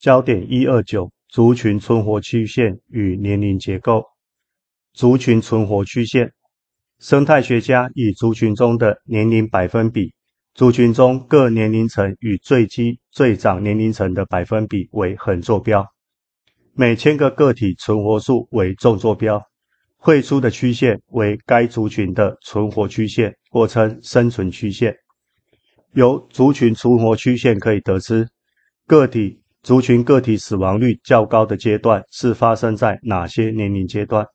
焦点一二九，族群存活曲线与年龄结构。族群存活曲线，生态学家以族群中的年龄百分比，族群中各年龄层与最基最长年龄层的百分比为横坐标，每千个个体存活数为纵坐标，绘出的曲线为该族群的存活曲线，或称生存曲线。由族群存活曲线可以得知，个体。族群个体死亡率较高的阶段是发生在哪些年龄阶段？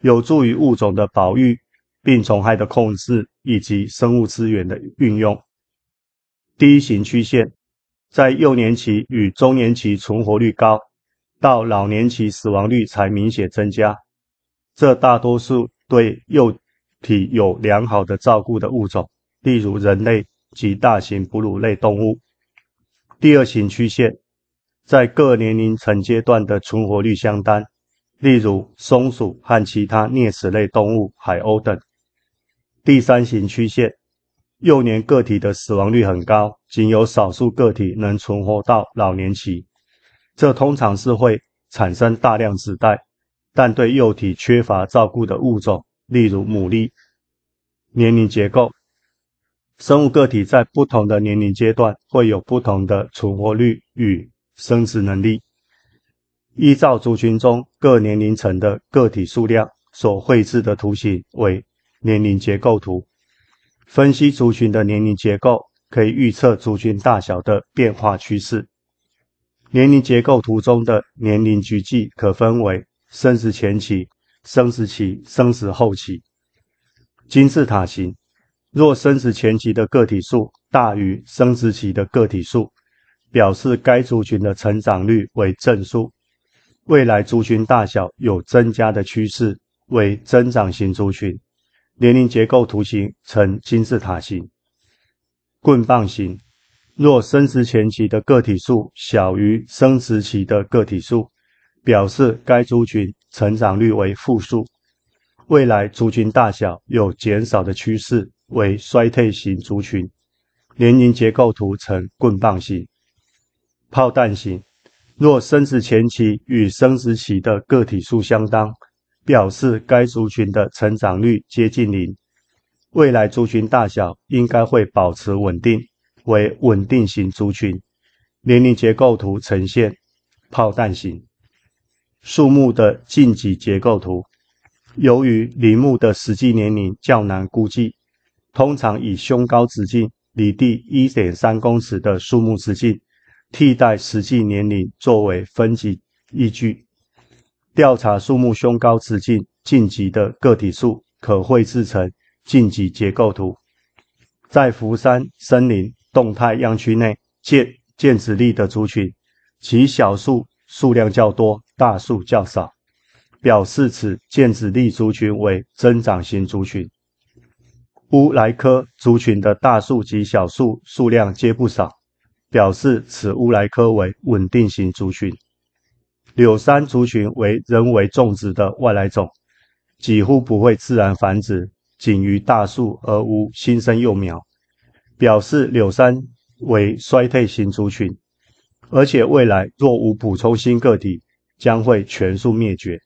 有助于物种的保育、病虫害的控制以及生物资源的运用。第一型曲线在幼年期与中年期存活率高，到老年期死亡率才明显增加。这大多数对幼体有良好的照顾的物种，例如人类及大型哺乳类动物。第二型曲线。在各年龄层阶段的存活率相当，例如松鼠和其他啮齿类动物、海鸥等。第三型曲线，幼年个体的死亡率很高，仅有少数个体能存活到老年期。这通常是会产生大量子代，但对幼体缺乏照顾的物种，例如牡蛎。年龄结构，生物个体在不同的年龄阶段会有不同的存活率与。生殖能力，依照族群中各年龄层的个体数量所绘制的图形为年龄结构图。分析族群的年龄结构，可以预测族群大小的变化趋势。年龄结构图中的年龄局迹可分为生殖前期、生殖期、生殖后期。金字塔型，若生殖前期的个体数大于生殖期的个体数。表示该族群的成长率为正数，未来族群大小有增加的趋势，为增长型族群。年龄结构图形呈金字塔形、棍棒形。若生殖前期的个体数小于生殖期的个体数，表示该族群成长率为负数，未来族群大小有减少的趋势，为衰退型族群。年龄结构图呈棍棒形。炮弹型，若生殖前期与生殖期的个体数相当，表示该族群的成长率接近零，未来族群大小应该会保持稳定，为稳定型族群。年龄结构图呈现炮弹型。树木的近级结构图，由于林木的实际年龄较难估计，通常以胸高直径离地一点三公尺的树木直径。替代实际年龄作为分级依据，调查树木胸高直径晋级的个体数，可绘制成晋级结构图。在福山森林动态样区内，建建子立的族群，其小树数量较多，大树较少，表示此建子立族群为增长型族群。乌来科族群的大树及小树数量皆不少。表示此乌来科为稳定型族群，柳杉族群为人为种植的外来种，几乎不会自然繁殖，仅于大树而无新生幼苗，表示柳杉为衰退型族群，而且未来若无补充新个体，将会全数灭绝。